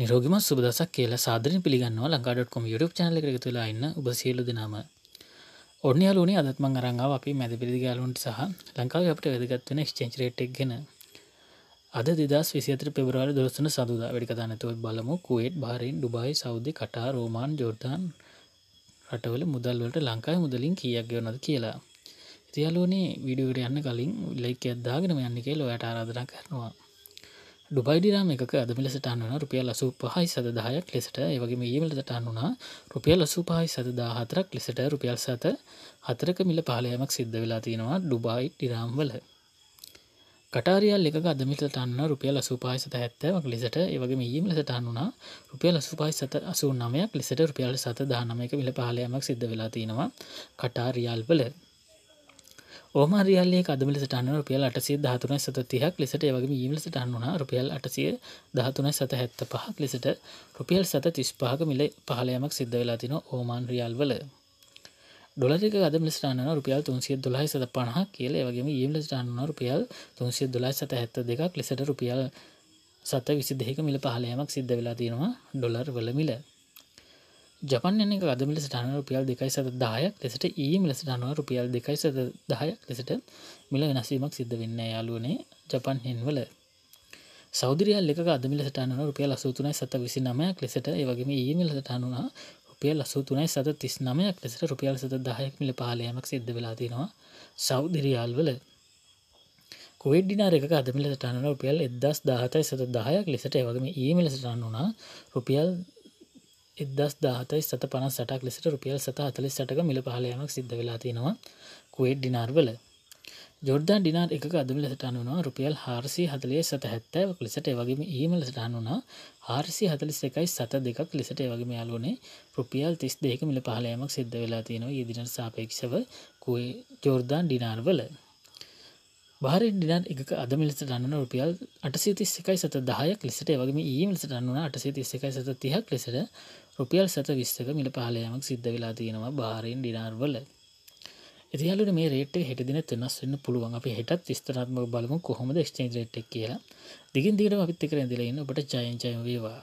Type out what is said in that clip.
නිරෝගම සුබදසක් කියලා සාදරින් පිළිගන්නවා ලංකාඩොට්කොම YouTube චනල එකක තුලා ඉන්න ඔබ සියලු දෙනාම ඔන්න යාලුනේ අදත් මං අරන් ආවා අපි මැද පිළිගැලුන්ට සහ ලංකාවේ අපිට වැදගත් වෙන exchange rate එක ගැන අද දෙදස් විසිතර පෙබරවාල දොස්සන සඳදා වැඩිකතා නැතුව බලමු කුවේට් බාරෙන් ඩුබයි සෞද්ධ කටා රෝමාන් ජෝර්ධන් රටවල මුදල්වලට ලංකායි මුදලින් කියක් ගෙවනද කියලා. ඉතියාලෝනේ විඩියෝට යන්න කලින් ලයික අදදාගෙනම යන්න කියලා ඔයට ආරාධනා කරනවා. ඩුබයිඩිරාම එක අදමිලසටන්න වන රුපියල් අසු පහයි සදදාහයක් ලෙසට ඒවගේ ඒවලට අන්නුනා රුපියල් අසු පහයි සදදාහතරක් ලෙසට රුපියල් සත හතරක මිල පාලයමක් සිද්ධ වෙලා තියෙනවා ඩුබයි ඩිරාම්වල කටාරියල් එක අදමිලට අන්න රුපියල් අසුපායි සත හැත්තවක් ලෙසට ඒවගේ ඒම ලෙසට අන්නුනා රුපියල් අසුපායි සත අසු නමයක් ලෙසට රුපියල් සත දානමයක මිල පාලයමක් සිද්ධ වෙලා තියෙනවා කටාරියල්වල ඕමාරියල්ලේ අදමිලට අන්න රුපියල් අටසේ දහතුනයි සත තිහක් ලෙසට වගේ ඊමිලට අන්නුන රුපියල් අටසිය දහතුනයි සත හැත්ත පහක් ලෙසට රුපියල් සත තිස් පහක මිල පහලයමක් සිද්ධ වෙලා තින ඕමාන් රියල් වල ොලරික අද මිස්ටාන රුපියල් තුන්සිය දුලයි සත පණහ කියල වගේ ඊමිලට අන්න රුපියල් තුන්සිය දුලයි සත හැත්ත දෙකක් ලෙසට රුපියල් සත විසි දෙක මිල පහලයමක් සිද්ධ වෙලා තියෙනවා ඩොලර් වල මිල ජපන්යන අදමිල සටන රුපියල් දෙකයි සත දායක් ලෙසට ඒ මිලස අනුව රුපියල් දෙකයි සත දායක් ලෙසට මිල වෙනසීමක් සිද්ධ වෙන්න යාලුවනේ ජපන් හෙන්වල සෞදරියල් එක අදමිල සටන රුපියල් අසූතුනයි සත විසි නමයක් ලෙසට ඒවගේම ඒ මිලසට අනුනා රුපියල් අසූතුනයි සත තිස් නමයක් ලෙසට රුපියල් සත දායක් මිල පාලයමක් සිද්ධ වෙලාතිෙනවා සෞදිරියල් වල ඩිනාර එක අදමිල ටන රුපියල් එදස් දාහතයි සත දාහයක් ලෙසට ඒවගේම ඒ මිලසටන්න වුනා රුපියල් එදස් දාහතයි සත පනස් සටක් ලෙසට රුපියල් සත හතලි සටක මිල පහලයමක් සිද්ධ වෙලා තියෙනවා කුවේට් ඩිනාර්වල ජොර්දා ඩිනාර් එක අදම ලෙසටනුනවා රුපියල් හාරසි හතලේ සත හැත්තෑවක් ලෙසට වගේම ඊම ලෙසටහනුනා හාරසි හතලිස් එකයි සත දෙකක් ලෙසට වගේම යාලුවනේ රුපියල් තිස් දෙක මිල පහලයමක් සිද්ධ වෙලා තියෙනවා ඉදිනට සාපේක්ෂව කුවේ ජෝර්දාන් ඩිනාර්වල භාරෙන් ඩිනන් එක අද මිලස දන්න රුපියල් අටසිති එකයි සත දායක් ලෙසට වගේම ඒ මිලස දන්නුන අටසිති එකයි සත තිහක් ලෙසට රුපියල් සත විස්සක මිල පහලයමක් සිද්ධ වෙලා තියෙනවා භාරයෙන් ඩිනාර්වල එතිහලට මේ රේට හෙටදින තෙනස් වන්න පුළුවන් අප හෙටත් ස්තරත්ම බලම කොහොමද ක්ෂේ රේට්ක් කියලා දිගින් දීට අපිත්තකර ඇදිලන්න ඔබට ජයංචයවේවා